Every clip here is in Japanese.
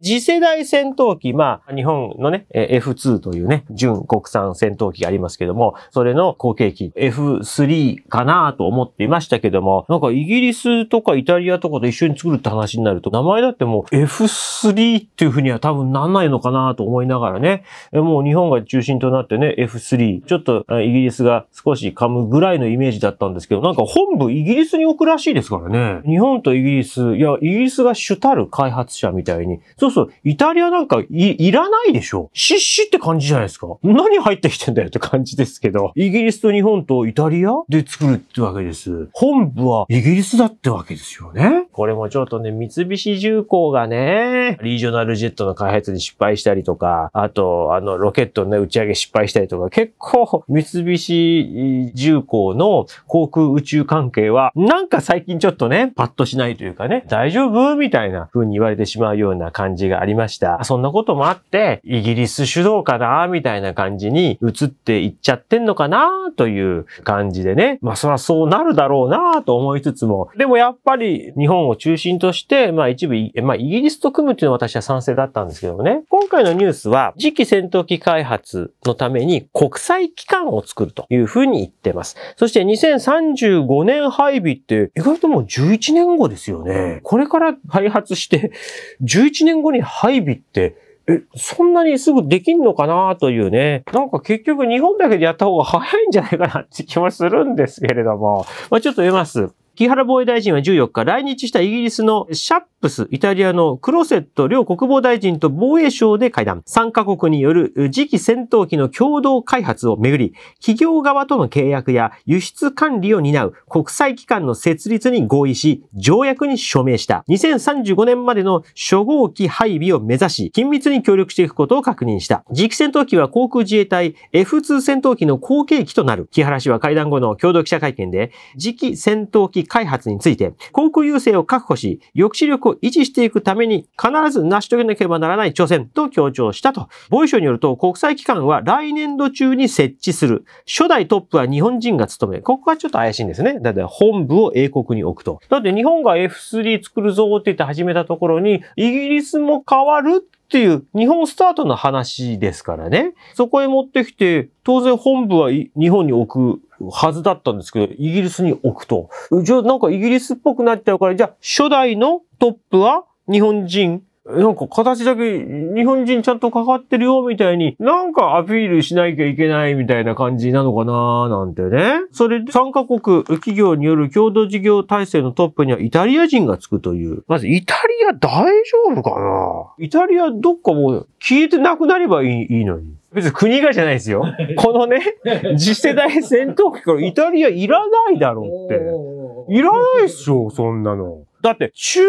次世代戦闘機、まあ、日本のね、F2 というね、純国産戦闘機がありますけども、それの後継機 F3 かなと思っていましたけども、なんかイギリスとかイタリアとかと一緒に作るって話になると、名前だってもう F3 っていうふうには多分なんないのかなと思いながらね、もう日本が中心となってね、F3、ちょっとイギリスが少し噛むぐらいのイメージだったんですけど、なんか本部イギリスに置くらしいですからね。日本とイギリス、いや、イギリスが主たる開発者みたいに、そうそう。イタリアなんかい、いらないでしょ。シッシって感じじゃないですか。何入ってきてんだよって感じですけど。イギリスと日本とイタリアで作るってわけです。本部はイギリスだってわけですよね。これもちょっとね、三菱重工がね、リージョナルジェットの開発に失敗したりとか、あと、あの、ロケットのね、打ち上げ失敗したりとか、結構、三菱重工の航空宇宙関係は、なんか最近ちょっとね、パッとしないというかね、大丈夫みたいな風に言われてしまうような感じじがありました。そんなこともあって、イギリス主導かな、みたいな感じに移っていっちゃってんのかな、という感じでね。まあそらそうなるだろうな、と思いつつも。でもやっぱり日本を中心として、まあ一部、まあイギリスと組むっていうのは私は賛成だったんですけどもね。今回のニュースは、次期戦闘機開発のために国際機関を作るというふうに言ってます。そして2035年配備って意外ともう11年後ですよね。これから開発して、11年後後に配備って、え、そんなにすぐできんのかなというね。なんか結局日本だけでやった方が早いんじゃないかなって気もするんですけれども。まあ、ちょっと言います。木原防衛大臣は14日来日したイギリスのシャップス、イタリアのクロセット両国防大臣と防衛省で会談。3カ国による次期戦闘機の共同開発をめぐり、企業側との契約や輸出管理を担う国際機関の設立に合意し、条約に署名した。2035年までの初号機配備を目指し、緊密に協力していくことを確認した。次期戦闘機は航空自衛隊 F2 戦闘機の後継機となる。木原氏は会談後の共同記者会見で、次期戦闘機開発について、航空優勢を確保し、抑止力をを維持していくために必ず成し遂げなければならない挑戦と強調したと。防衛省によると国際機関は来年度中に設置する。初代トップは日本人が務める。ここはちょっと怪しいんですね。だって本部を英国に置くと。だって日本が F3 作るぞって言って始めたところに、イギリスも変わるっていう日本スタートの話ですからね。そこへ持ってきて、当然本部は日本に置くはずだったんですけど、イギリスに置くと。じゃあなんかイギリスっぽくなっちゃうから、じゃあ初代のトップは日本人なんか形だけ日本人ちゃんとかかってるよみたいに、なんかアピールしなきゃいけないみたいな感じなのかななんてね。それで3カ国企業による共同事業体制のトップにはイタリア人がつくという。まずイタリア大丈夫かなイタリアどっかもう消えてなくなればいいのに。別に国がじゃないですよ。このね、次世代戦闘機からイタリアいらないだろうって。いらないっしょ、そんなの。だって中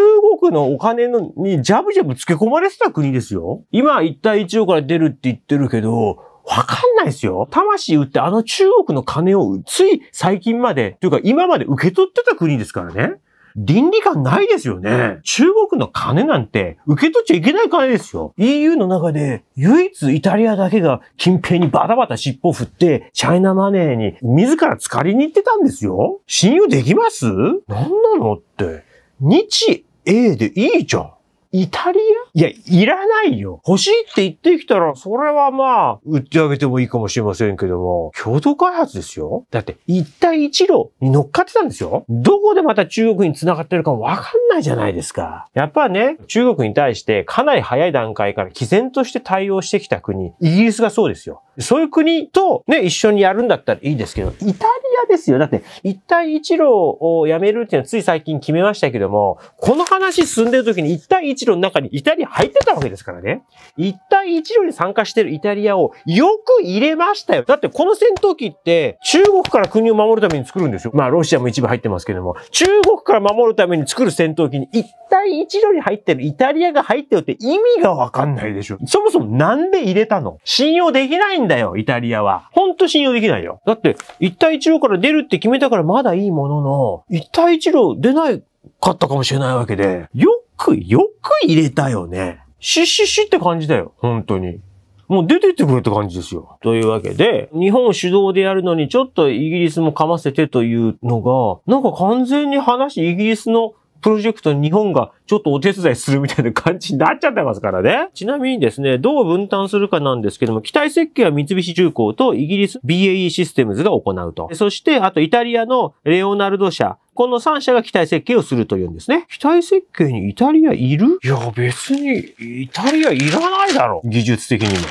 国のお金のにジャブジャブ付け込まれてた国ですよ。今一帯一路から出るって言ってるけど、わかんないですよ。魂売ってあの中国の金をつい最近まで、というか今まで受け取ってた国ですからね。倫理観ないですよね。中国の金なんて受け取っちゃいけない金ですよ。EU の中で唯一イタリアだけが近辺にバタバタ尻尾振って、チャイナマネーに自ら浸かりに行ってたんですよ。信用できますなんなのって。日英でいいじゃん。イタリアいや、いらないよ。欲しいって言ってきたら、それはまあ、売ってあげてもいいかもしれませんけども、共同開発ですよ。だって、一帯一路に乗っかってたんですよ。どこでまた中国に繋がってるかもわかんないじゃないですか。やっぱね、中国に対してかなり早い段階から毅然として対応してきた国、イギリスがそうですよ。そういう国とね、一緒にやるんだったらいいですけど、イタリ嫌ですよ。だって、一帯一路をやめるっていうのはつい最近決めましたけども、この話進んでる時に一帯一路の中にイタリア入ってたわけですからね。一帯一路に参加してるイタリアをよく入れましたよ。だってこの戦闘機って中国から国を守るために作るんですよ。まあロシアも一部入ってますけども、中国から守るために作る戦闘機に一帯一路に入ってるイタリアが入ってるって意味がわかんないでしょ。そもそもなんで入れたの信用できないんだよ、イタリアは。ほんと信用できないよ。だって、一帯一路からから出るって決めたからまだいいものの、一帯一路出ないかったかもしれないわけで、よく、よく入れたよね。シッシッシって感じだよ。本当に。もう出てってくれって感じですよ。というわけで、日本主導でやるのにちょっとイギリスも噛ませてというのが、なんか完全に話、イギリスのプロジェクト日本がちょっとお手伝いするみたいな感じになっちゃってますからね。ちなみにですね、どう分担するかなんですけども、機体設計は三菱重工とイギリス BAE システムズが行うと。そして、あとイタリアのレオナルド社、この3社が機体設計をするというんですね。機体設計にイタリアいるいや、別にイタリアいらないだろ。技術的にも。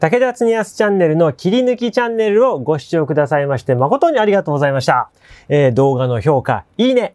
武田つにやすチャンネルの切り抜きチャンネルをご視聴くださいまして誠にありがとうございました。えー、動画の評価、いいね、